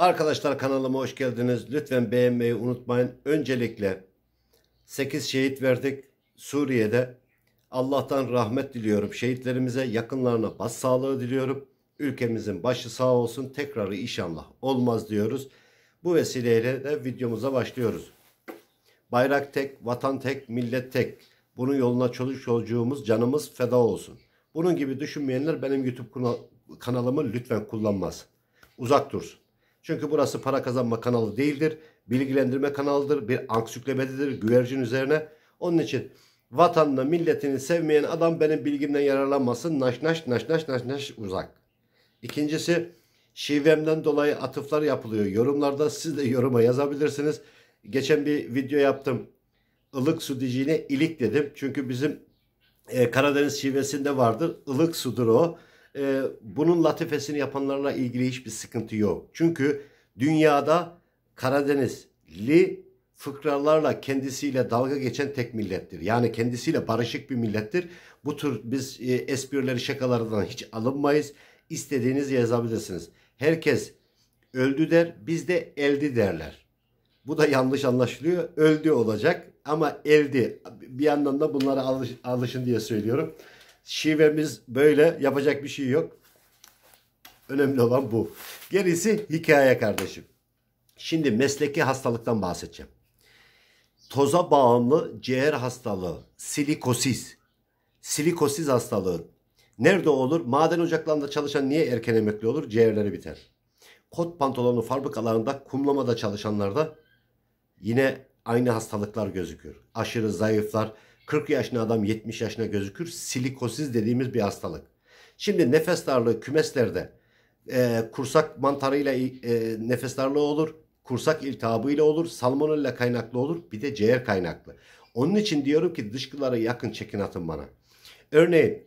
Arkadaşlar kanalıma hoş geldiniz. Lütfen beğenmeyi unutmayın. Öncelikle 8 şehit verdik Suriye'de. Allah'tan rahmet diliyorum. Şehitlerimize yakınlarına sağlığı diliyorum. Ülkemizin başı sağ olsun. Tekrarı inşallah olmaz diyoruz. Bu vesileyle de videomuza başlıyoruz. Bayrak tek, vatan tek, millet tek. Bunun yoluna çocuk çocuğumuz, canımız feda olsun. Bunun gibi düşünmeyenler benim YouTube kanalımı lütfen kullanmaz. Uzak dursun. Çünkü burası para kazanma kanalı değildir. Bilgilendirme kanalıdır. Bir anksüklebededir güvercin üzerine. Onun için vatanını, milletini sevmeyen adam benim bilgimden yararlanmasın. Naş naş naş naş naş naş uzak. İkincisi şivemden dolayı atıflar yapılıyor. Yorumlarda siz de yoruma yazabilirsiniz. Geçen bir video yaptım. Ilık su diyeceğine ilik dedim. Çünkü bizim e, Karadeniz şivesinde vardır. Ilık sudur o e, bunun latifesini yapanlarla ilgili hiçbir sıkıntı yok. Çünkü dünyada Karadenizli fıkralarla kendisiyle dalga geçen tek millettir. Yani kendisiyle barışık bir millettir. Bu tür biz e, esprileri şakalardan hiç alınmayız. İstediğiniz yazabilirsiniz. Herkes öldü der, biz de eldi derler. Bu da yanlış anlaşılıyor. Öldü olacak ama eldi. Bir yandan da bunlara alış, alışın diye söylüyorum. Şivemiz böyle. Yapacak bir şey yok. Önemli olan bu. Gerisi hikaye kardeşim. Şimdi mesleki hastalıktan bahsedeceğim. Toza bağımlı ciğer hastalığı, silikosis. Silikosis hastalığı. Nerede olur? Maden ocaklarında çalışan niye erken emekli olur? Ciğerleri biter. Kot pantolonlu fabrikalarında, kumlamada çalışanlarda yine aynı hastalıklar gözüküyor. Aşırı zayıflar, 40 yaşına adam 70 yaşına gözükür. silikosis dediğimiz bir hastalık. Şimdi nefes darlığı kümeslerde e, kursak mantarıyla e, nefes darlığı olur. Kursak iltihabıyla olur. Salmonella kaynaklı olur. Bir de ciğer kaynaklı. Onun için diyorum ki dışkılara yakın çekin atın bana. Örneğin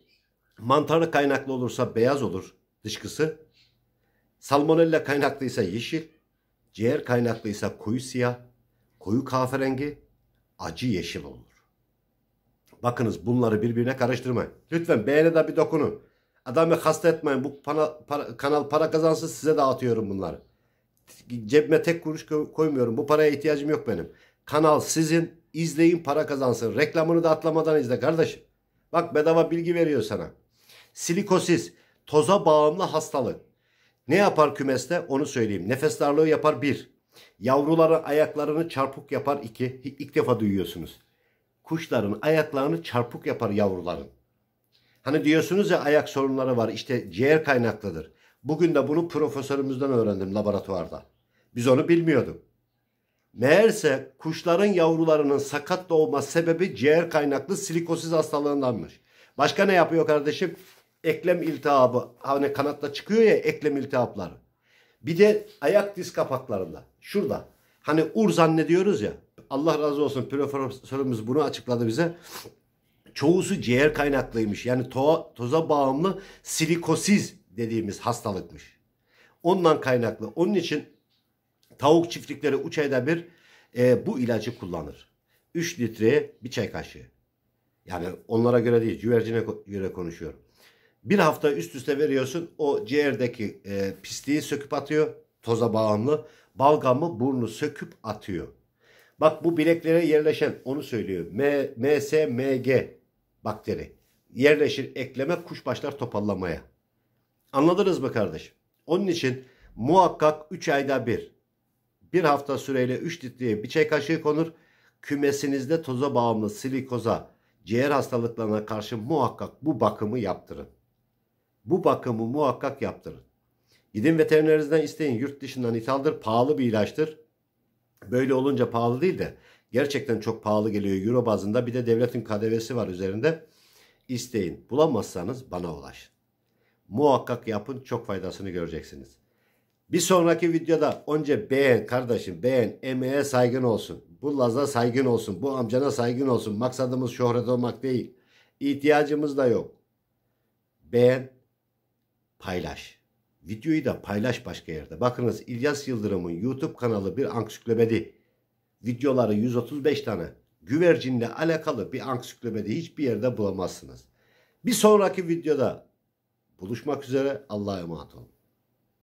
mantarı kaynaklı olursa beyaz olur dışkısı. Salmonella kaynaklıysa yeşil. Ciğer kaynaklıysa koyu siyah. Koyu kahverengi. Acı yeşil olur. Bakınız bunları birbirine karıştırmayın. Lütfen beğene de bir dokunun. Adamı hasta etmeyin. Bu para, para, kanal para kazansın size dağıtıyorum bunları. Cebime tek kuruş koymuyorum. Bu paraya ihtiyacım yok benim. Kanal sizin. İzleyin para kazansın. Reklamını da atlamadan izle kardeşim. Bak bedava bilgi veriyor sana. Silikosis. Toza bağımlı hastalık. Ne yapar kümeste? Onu söyleyeyim. Nefes darlığı yapar bir. Yavruların ayaklarını çarpık yapar iki. İlk defa duyuyorsunuz kuşların ayaklarını çarpık yapar yavruların. Hani diyorsunuz ya ayak sorunları var işte ciğer kaynaklıdır. Bugün de bunu profesörümüzden öğrendim laboratuvarda. Biz onu bilmiyorduk. Meğerse kuşların yavrularının sakat doğma sebebi ciğer kaynaklı silikosiz hastalığındanmış. Başka ne yapıyor kardeşim? Eklem iltihabı. Hani kanatla çıkıyor ya eklem iltihapları. Bir de ayak diz kapaklarında. Şurada. Hani ur zannediyoruz ya. Allah razı olsun profesörümüz bunu açıkladı bize. Çoğusu ciğer kaynaklıymış. Yani to toza bağımlı silikosiz dediğimiz hastalıkmış. Ondan kaynaklı. Onun için tavuk çiftlikleri 3 ayda bir e, bu ilacı kullanır. 3 litreye bir çay kaşığı. Yani onlara göre değil, güvercine göre konuşuyorum. Bir hafta üst üste veriyorsun, o ciğerdeki e, pisliği söküp atıyor, toza bağımlı. Balgamı burnu söküp atıyor. Bak bu bileklere yerleşen onu söylüyor. M, MSMG bakteri. Yerleşir ekleme kuş başlar topallamaya. Anladınız mı kardeşim? Onun için muhakkak 3 ayda bir bir hafta süreyle 3 litreye bir çay kaşığı konur. Kümesinizde toza bağımlı silikoza ciğer hastalıklarına karşı muhakkak bu bakımı yaptırın. Bu bakımı muhakkak yaptırın. Gidin veterinerinizden isteyin. Yurt dışından ithaldır. Pahalı bir ilaçtır. Böyle olunca pahalı değil de gerçekten çok pahalı geliyor euro bazında. Bir de devletin KDV'si var üzerinde. İsteyin. Bulamazsanız bana ulaşın. Muhakkak yapın çok faydasını göreceksiniz. Bir sonraki videoda önce beğen kardeşim beğen emeğe saygın olsun. Bu Laz'a saygın olsun. Bu amcana saygın olsun. Maksadımız şöhret olmak değil. İhtiyacımız da yok. Beğen, paylaş. Videoyu da paylaş başka yerde. Bakınız İlyas Yıldırım'ın YouTube kanalı bir anksiklopedi. Videoları 135 tane. Güvercinle alakalı bir anksiklopedi hiçbir yerde bulamazsınız. Bir sonraki videoda buluşmak üzere. Allah'a emanet olun.